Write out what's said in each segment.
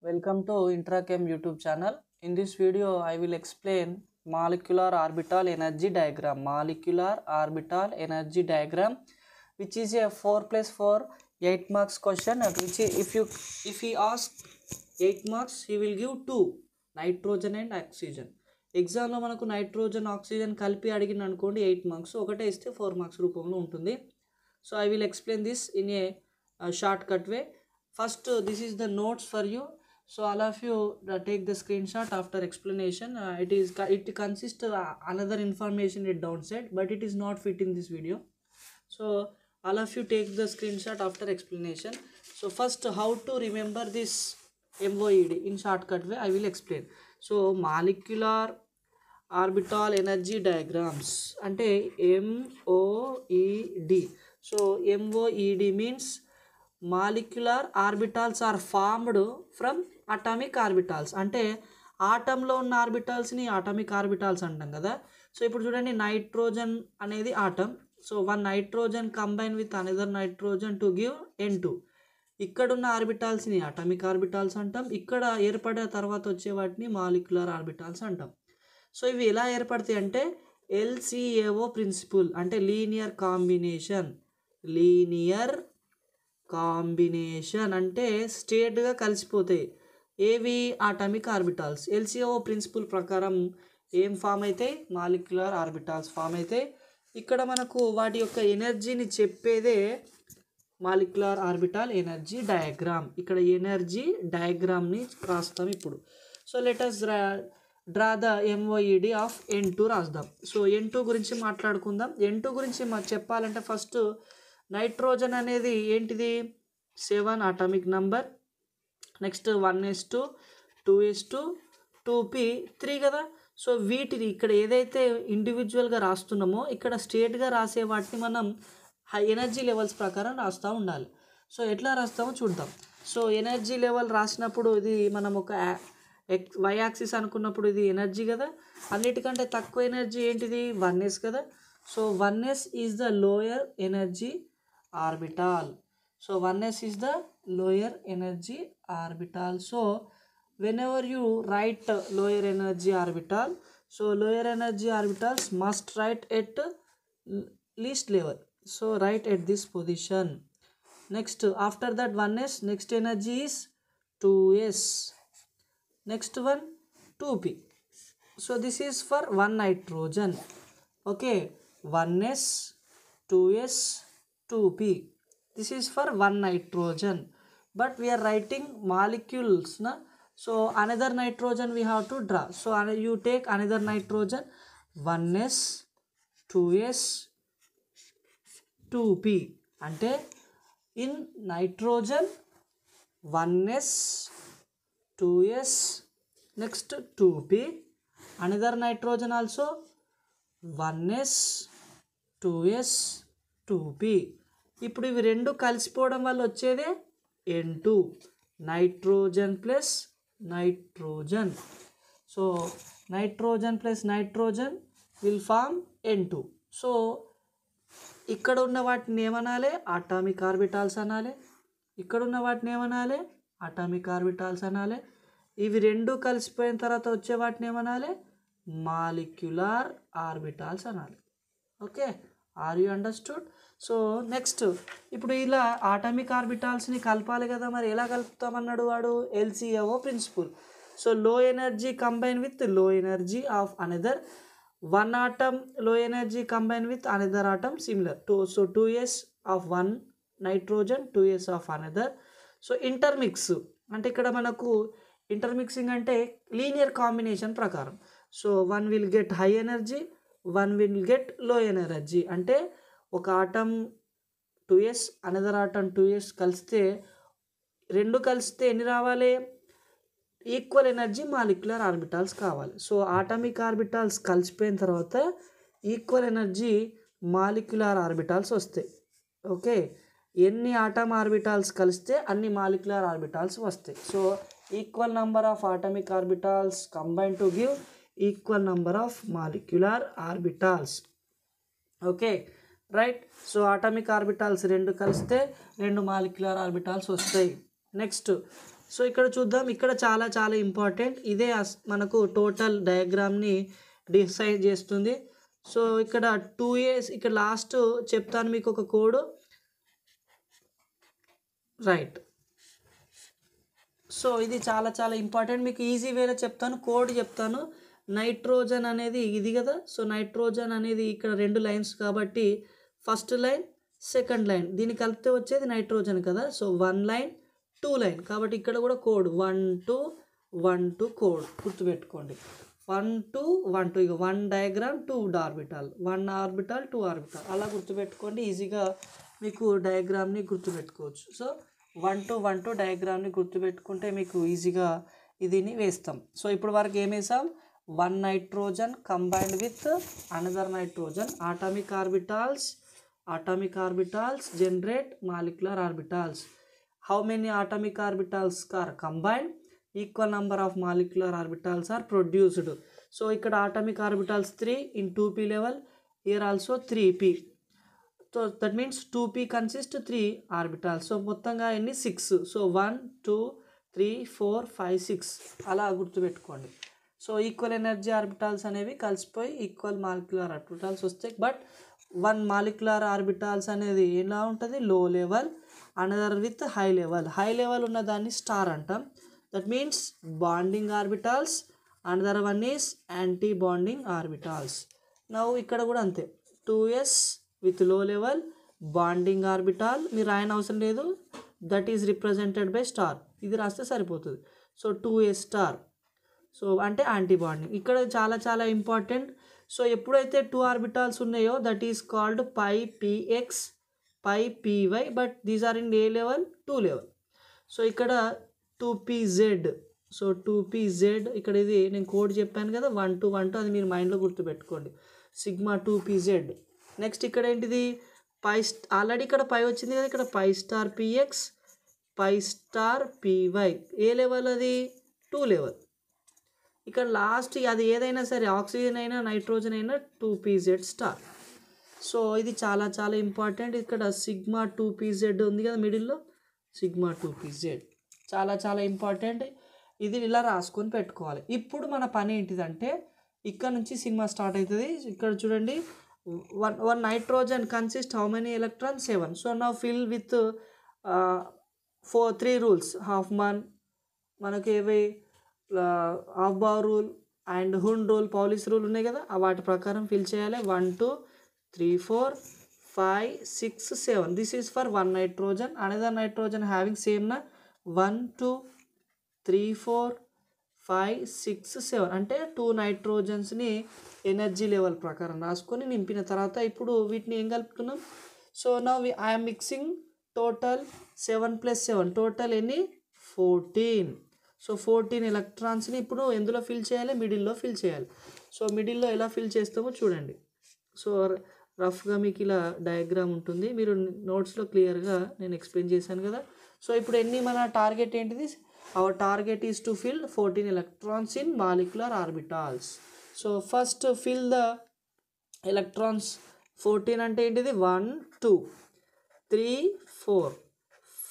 Welcome to IntraChem YouTube channel. In this video, I will explain molecular orbital energy diagram. Molecular orbital energy diagram, which is a 4 plus 4 8 marks question. Which if you if he asks 8 marks, he will give 2 nitrogen and oxygen. ఎగ్జామ్లో మనకు nitrogen oxygen కలిపి అడిగిన అనుకోండి eight marks ఒకటే ఇస్తే four marks రూపంలో ఉంటుంది so I will explain this in a shortcut way first this is the notes for you so all of you uh, take the screenshot after explanation uh, it is it consists of another information it downside but it is not fit in this video so all of you take the screenshot after explanation so first how to remember this MOED in shortcut way I will explain so molecular orbital energy diagrams అంటే MOED so MOED means molecular orbitals are formed from atomic orbitals అంటే ఆటంలో ఉన్న ఆర్బిటాల్స్ని atomic orbitals అంటాం కదా so ఇప్పుడు చూడండి nitrogen అనేది atom so one nitrogen combine with another nitrogen to give N two ఇక్కడున్న ఆర్బిటాల్స్ని అటామిక్ ఆర్బిటాల్స్ అంటాం ఇక్కడ ఏర్పడిన తర్వాత వచ్చే వాటిని మాలిక్యులర్ ఆర్బిటాల్స్ అంటాం సో ఇవి ఎలా ఏర్పడతాయి అంటే ఎల్సిఏఓ ప్రిన్సిపుల్ అంటే లీనియర్ కాంబినేషన్ లీనియర్ కాంబినేషన్ అంటే స్టేట్గా కలిసిపోతాయి ఏవి ఆటామిక్ ఆర్బిటాల్స్ ఎల్సిఓ ప్రిన్సిపల్ ప్రకారం ఏం ఫామ్ అయితే మాలిక్యులర్ ఆర్బిటాల్స్ ఫామ్ అయితే ఇక్కడ మనకు వాటి యొక్క ఎనర్జీని చెప్పేదే మాలిక్యులర్ ఆర్బిటాల్ ఎనర్జీ డయాగ్రామ్ ఇక్కడ ఎనర్జీ డయాగ్రామ్ని రాస్తాం ఇప్పుడు సో లెటస్ రా draw the MOED of N two రాద్దాం సో ఎన్ టూ గురించి మాట్లాడుకుందాం ఎన్ టూ గురించి మాకు చెప్పాలంటే ఫస్ట్ నైట్రోజన్ అనేది ఏంటిది seven atomic number next one is two two is two two P three కదా సో వీటిని ఇక్కడ ఏదైతే ఇండివిజువల్గా రాస్తున్నామో ఇక్కడ స్టేట్గా రాసే వాటిని మనం హై ఎనర్జీ లెవెల్స్ ప్రకారం రాస్తూ ఉండాలి సో ఎట్లా రాస్తామో చూద్దాం సో ఎనర్జీ లెవెల్ రాసినప్పుడు ఇది మనం ఒక ఎక్స్ వైయాక్సిస్ అనుకున్నప్పుడు ఇది ఎనర్జీ కదా అన్నిటికంటే తక్కువ ఎనర్జీ ఏంటిది వన్ ఎస్ కదా so one S is the lower energy orbital So 1s is the lower energy orbital. So whenever you write lower energy orbital, so lower energy orbitals must write at least level. So write at this position. Next after that 1s next energy is 2s. Next one 2p. So this is for one nitrogen. Okay 1s 2s 2p this is for one nitrogen but we are writing molecules na so another nitrogen we have to draw so you take another nitrogen 1s 2s 2p అంటే in nitrogen one S two S next two P another nitrogen also one S two S two P ఇప్పుడు ఇవి రెండు కలిసిపోవడం వల్ల వచ్చేదే N two nitrogen plus nitrogen so nitrogen plus nitrogen will form N two so ఇక్కడ ఉన్న వాటిని ఏమనాలి అటామిక్ ఆర్బిటాల్స్ అనాలి ఇక్కడ ఉన్న వాటిని ఏమనాలి అటామిక్ ఆర్బిటాల్స్ అనాలి ఇవి రెండు కలిసిపోయిన తర్వాత వచ్చే వాటిని ఏమనాలి మాలిక్యులార్ ఆర్బిటాల్స్ అనాలి okay are you understood so next ఇప్పుడు ఇలా ఆటమిక్ ఆర్బిటాల్స్ని కలపాలి కదా మరి ఎలా కలుపుతామన్నాడు వాడు LCO principle so low energy combine with low energy of another one atom low energy combine with another atom similar two so two ears of one nitrogen two ears of another so intermix అంటే ఇక్కడ మనకు intermixing అంటే linear combination ప్రకారం so one will get high energy one will get low energy అంటే ఒక atom two ears another atom two ears కలిస్తే రెండు కలిస్తే ఎన్ని రావాలి ఈక్వల్ ఎనర్జీ మాలిక్యులర్ ఆర్బిటాల్స్ కావాలి సో ఆటమిక్ ఆర్బిటాల్స్ కలిసిపోయిన తర్వాత ఈక్వల్ ఎనర్జీ మాలిక్యులర్ ఆర్బిటాల్స్ వస్తాయి ఓకే ఎన్ని ఆటమ్ ఆర్బిటాల్స్ కలిస్తే అన్ని మాలిక్యులర్ ఆర్బిటాల్స్ వస్తాయి so equal number of atomic orbitals combine to give equal number of molecular orbitals okay right so atomic orbitals రెండు కలిస్తే రెండు మాలిక్యులర్ ఆర్బిటాల్స్ వస్తాయి నెక్స్ట్ సో ఇక్కడ చూద్దాం ఇక్కడ చాలా చాలా ఇంపార్టెంట్ ఇదే మనకు టోటల్ డయాగ్రామ్ని డిసైడ్ చేస్తుంది సో ఇక్కడ టూ ఇయర్స్ ఇక్కడ లాస్ట్ చెప్తాను మీకు ఒక కోడ్ రైట్ సో ఇది చాలా చాలా ఇంపార్టెంట్ మీకు ఈజీ వేలో చెప్తాను కోడ్ చెప్తాను నైట్రోజన్ అనేది ఇది కదా సో నైట్రోజన్ అనేది ఇక్కడ రెండు లైన్స్ కాబట్టి ఫస్ట్ లైన్ సెకండ్ లైన్ దీన్ని కలిపితే వచ్చేది నైట్రోజన్ కదా so one line two line కాబట్టి ఇక్కడ కూడా code one two one two code గుర్తుపెట్టుకోండి వన్ టూ వన్ టూ ఇక one diagram two orbital one orbital two orbital అలా గుర్తుపెట్టుకోండి ఈజీగా మీకు డయాగ్రామ్ని గుర్తుపెట్టుకోవచ్చు so one two one two డయాగ్రామ్ని గుర్తుపెట్టుకుంటే మీకు ఈజీగా ఇదిని వేస్తాం సో ఇప్పుడు వరకు ఏం వేసాం one nitrogen combined with another nitrogen atomic orbitals atomic orbitals generate molecular orbitals how many atomic orbitals are combined equal number of molecular orbitals are produced so ikkada atomic orbitals 3 in 2p level here also 3p so that means 2p consists 3 orbitals so మొత్తంగా ఎన్ని 6 so 1 2 3 4 5 6 అలా గుర్తుపెట్టుకోండి so equal energy orbitals అనేవి కలిసిపోయి equal molecular orbitals వస్తాయి but one molecular orbitals అనేది ఎలా ఉంటుంది low level another with high level high level ఉన్న దాన్ని స్టార్ అంటాం that means bonding orbitals another one is anti bonding orbitals నవ్వు ఇక్కడ కూడా అంతే two S with low level bonding orbital మీరు రాయన అవసరం లేదు that is represented by star ఇది రాస్తే సరిపోతుంది so two S star so అంటే యాంటీ బాండింగ్ ఇక్కడ చాలా చాలా ఇంపార్టెంట్ సో ఎప్పుడైతే టూ ఆర్బిటాల్స్ ఉన్నాయో that is called pi PX pi PY but these are in a level two level so ఇక్కడ two Z so two Z ఇక్కడ ఇది నేను కోడ్ చెప్పాను కదా వన్ టూ వన్ టూ అది మీరు మైండ్లో గుర్తుపెట్టుకోండి సిగ్మా టూ జెడ్ నెక్స్ట్ ఇక్కడ ఏంటిది పై ఆల్రెడీ ఇక్కడ పై వచ్చింది కదా ఇక్కడ pi star PX pi star PY a level అది టూ లెవెల్ ఇక్కడ లాస్ట్ అది ఏదైనా సరే ఆక్సిజన్ అయినా నైట్రోజన్ అయినా టూ పీజెడ్ స్టార్ సో ఇది చాలా చాలా ఇంపార్టెంట్ ఇక్కడ సిగ్మా టూ పీజెడ్ ఉంది కదా మిడిల్లో సిగ్మా టూ పీజెడ్ చాలా చాలా ఇంపార్టెంట్ ఇది ఇలా రాసుకొని పెట్టుకోవాలి ఇప్పుడు మన పని ఏంటిదంటే ఇక్కడ నుంచి సిగ్మా స్టార్ట్ అవుతుంది ఇక్కడ చూడండి one one nitrogen consist how many electron seven so నా fill with for three rules Aufbau మన్ మనకి ఏవి Aufbau rule and Hund rule Pauli's rule ఉన్నాయి కదా వాటి ప్రకారం ఫిల్ చేయాలి one two three four five six seven this is for one nitrogen another nitrogen having same నా one two three four five six seven అంటే two నైట్రోజన్స్ని energy level ప్రకారం రాసుకొని నింపిన తర్వాత ఇప్పుడు వీటిని ఏం కలుపుతున్నాం సో నా I am mixing total seven plus seven total ఎన్ని ఫోర్టీన్ సో ఫోర్టీన్ ఎలక్ట్రాన్స్ని ఇప్పుడు ఎందులో ఫిల్ చేయాలి మిడిల్లో ఫిల్ చేయాలి సో మిడిల్లో ఎలా ఫిల్ చేస్తామో చూడండి సో రఫ్గా మీకు ఇలా డయాగ్రామ్ ఉంటుంది మీరు నోట్స్లో క్లియర్గా నేను ఎక్స్ప్లెయిన్ చేశాను కదా సో ఇప్పుడు ఎన్ని మన టార్గెట్ ఏంటిది our target is to fill fourteen electrons in molecular orbitals so first fill the electrons fourteen అంటే ఏంటిది one two three four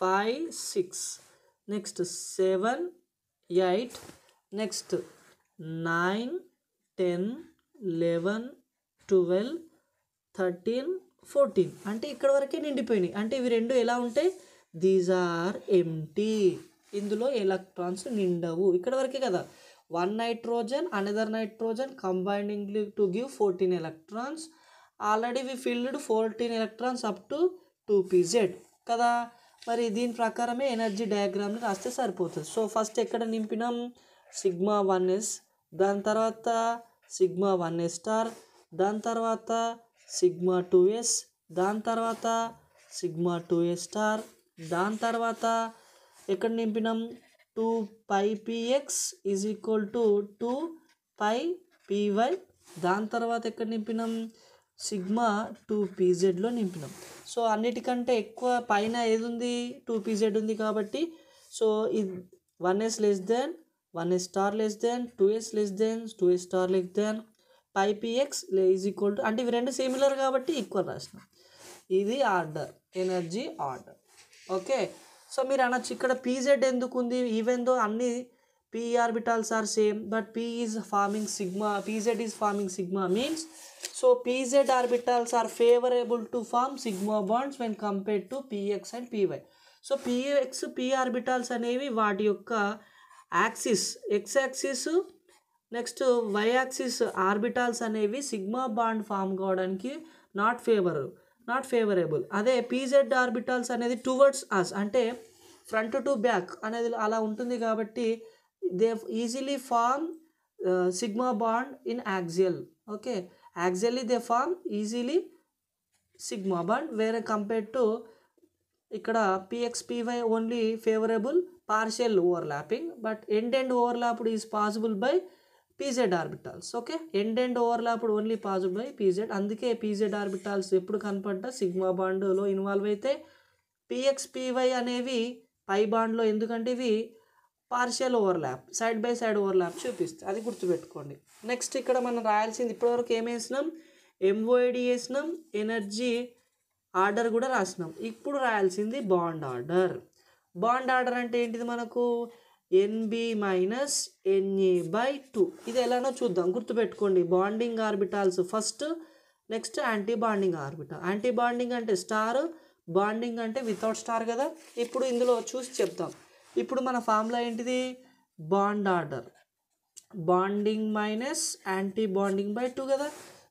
five six next seven eight next nine ten eleven twelve thirteen fourteen అంటే ఇక్కడ వరకే నిండిపోయినాయి అంటే ఇవి రెండు ఎలా ఉంటాయి దీస్ ఆర్ ఎంటీ ఇందులో ఎలక్ట్రాన్స్ నిండవు ఇక్కడ వరకే కదా one nitrogen another nitrogen combiningly to give fourteen electrons already we filled fourteen electrons up to two PZ కదా మరి దీని ప్రకారమే ఎనర్జీ డయాగ్రామ్ని రాస్తే సరిపోతుంది సో ఫస్ట్ ఎక్కడ నింపినాం సిగ్మా వన్ ఎస్ దాని తర్వాత సిగ్మా వన్ ఎస్ స్టార్ దాని తర్వాత సిగ్మా టూ ఎస్ దాని తర్వాత సిగ్మా టూ ఎస్ స్టార్ దాని తర్వాత ఎక్కడ నింపినాం two pi PX is equal to two pi PY దాని తర్వాత ఎక్కడ నింపినాం సిగ్మా టూ పీజెడ్లో నింపినాం సో అన్నిటికంటే ఎక్కువ పైన ఏది ఉంది టూ పీజెడ్ ఉంది కాబట్టి సో ఇది one S less than one S star less than two S less than two S star less than pi PX is equal to అంటే ఇవి రెండు సిమిలర్ కాబట్టి ఈక్వల్ రాసిన ఇది order energy order okay so మీరు అనొచ్చు ఇక్కడ పీజెడ్ ఎందుకు ఉంది ఈవెన్ దో అన్నీ p orbitals are same but p is forming sigma pz is forming sigma means so pz orbitals are favorable to form sigma bonds when compared to px and py so px p orbitals అనేవి వాటి యొక్క axis X axis next Y axis orbitals అనేవి sigma bond form కావడానికి not favour not favourable అదే PZ orbitals అనేది towards us అంటే front to back అనేది అలా ఉంటుంది కాబట్టి they easily form uh, sigma bond in axial okay axially they form easily sigma bond where compared to ఇక్కడ PX PY only favourable partial overlapping but end and overlapped is possible by PZ orbitals okay end and overlapped only possible by PZ అందుకే PZ orbitals ఎప్పుడు కనపడ్డా sigma బాండ్లో involve అయితే పిఎక్స్పివై అనేవి పై బాండ్లో ఎందుకంటే ఇవి partial overlap side by side overlap చూపిస్తుంది అది గుర్తుపెట్టుకోండి నెక్స్ట్ ఇక్కడ మనం రాయాల్సింది ఇప్పటివరకు ఏం వేసినాం ఎంఓఏడి వేసినాం ఎనర్జీ ఆర్డర్ కూడా రాసినాం ఇప్పుడు రాయాల్సింది బాండ్ ఆర్డర్ బాండ్ ఆర్డర్ అంటే ఏంటిది మనకు NB minus NA by two ఇది ఎలానో చూద్దాం గుర్తుపెట్టుకోండి bonding orbitals first next anti bonding orbital anti bonding అంటే స్టార్ బాండింగ్ అంటే వితౌట్ స్టార్ కదా ఇప్పుడు ఇందులో చూసి చెప్తాం ఇప్పుడు మన ఫార్ములా ఏంటిది bond order bonding minus anti bonding by two కదా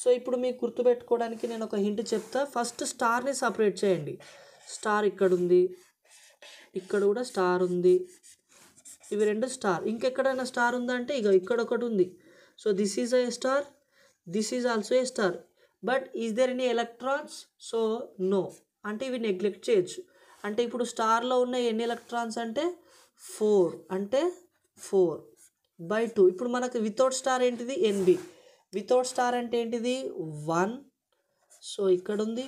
సో ఇప్పుడు మీకు గుర్తుపెట్టుకోవడానికి నేను ఒక హింట్ చెప్తా ఫస్ట్ స్టార్ని సపరేట్ చేయండి స్టార్ ఇక్కడ ఉంది ఇక్కడ కూడా స్టార్ ఉంది ఇవి రెండు స్టార్ ఇంకెక్కడైనా స్టార్ ఉందంటే ఇక ఇక్కడ ఒకటి ఉంది so this is a star this is also a star but is there any electrons so no అంటే ఇవి నెగ్లెక్ట్ చేయొచ్చు అంటే ఇప్పుడు స్టార్లో ఉన్న ఎన్ని ఎలక్ట్రాన్స్ అంటే ఫోర్ అంటే ఫోర్ బై టూ ఇప్పుడు మనకు వితౌట్ స్టార్ ఏంటిది ఎన్బి వితౌట్ స్టార్ అంటే ఏంటిది వన్ సో ఇక్కడ ఉంది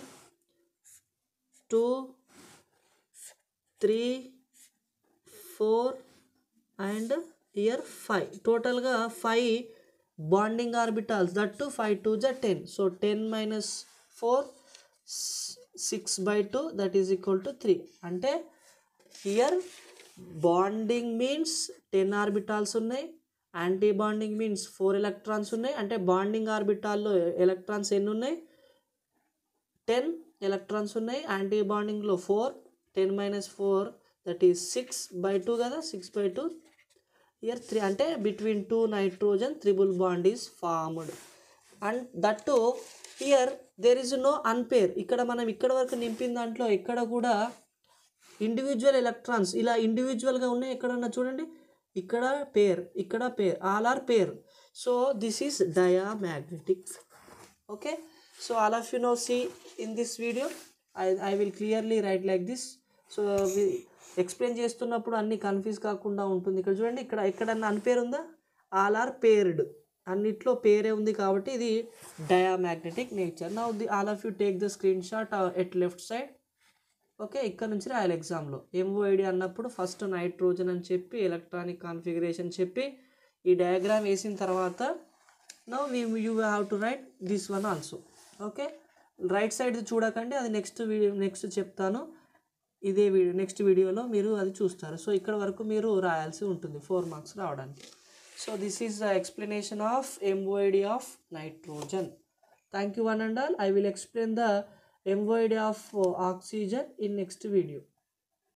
two three four and here five టోటల్గా five bonding orbitals that to five two జ ten so ten minus four six by two that is equal to three అంటే here bonding means ten orbitals ఉన్నాయి anti bonding means four electrons ఉన్నాయి అంటే bonding ఆర్బిటాల్లో electrons ఎన్ని ఉన్నాయి ten electrons ఉన్నాయి anti బాండింగ్లో four ten minus four that is six by two కదా six by two here three అంటే between two nitrogen triple bond is formed and that here there is no unpaired ఇక్కడ మనం ఇక్కడ వరకు నింపిన దాంట్లో ఇక్కడ కూడా ఇండివిజువల్ ఎలక్ట్రాన్స్ ఇలా ఇండివిజువల్గా ఉన్నాయి ఎక్కడన్నా చూడండి ఇక్కడ పేర్ ఇక్కడ pair all are pair so this is magnetic okay so all of you know see in this video I I will clearly write like this so explain చేస్తున్నప్పుడు అన్ని కన్ఫ్యూజ్ కాకుండా ఉంటుంది ఇక్కడ చూడండి ఇక్కడ ఎక్కడన్నా అని పేరు ఉందా ఆల్ ఆర్ పేర్డ్ అన్నిట్లో పేరే ఉంది కాబట్టి ఇది మ్యాగ్నెటిక్ నేచర్ నా all of you take the screenshot at left side okay ఇక్కడ నుంచి రాయాలి ఎగ్జామ్లో ఎంఓఐడి అన్నప్పుడు ఫస్ట్ నైట్రోజన్ అని చెప్పి ఎలక్ట్రానిక్ కాన్ఫిగరేషన్ చెప్పి ఈ డయాగ్రామ్ వేసిన తర్వాత no we you have to write this one also okay right side చూడకండి అది నెక్స్ట్ వీడియో నెక్స్ట్ చెప్తాను ఇదే వీడియో నెక్స్ట్ వీడియోలో మీరు అది చూస్తారు సో ఇక్కడ వరకు మీరు రాయాల్సి ఉంటుంది ఫోర్ మార్క్స్ రావడానికి so this is the explanation of MOID of nitrogen thank you one and all I will explain the embroidery of uh, oxygen in next video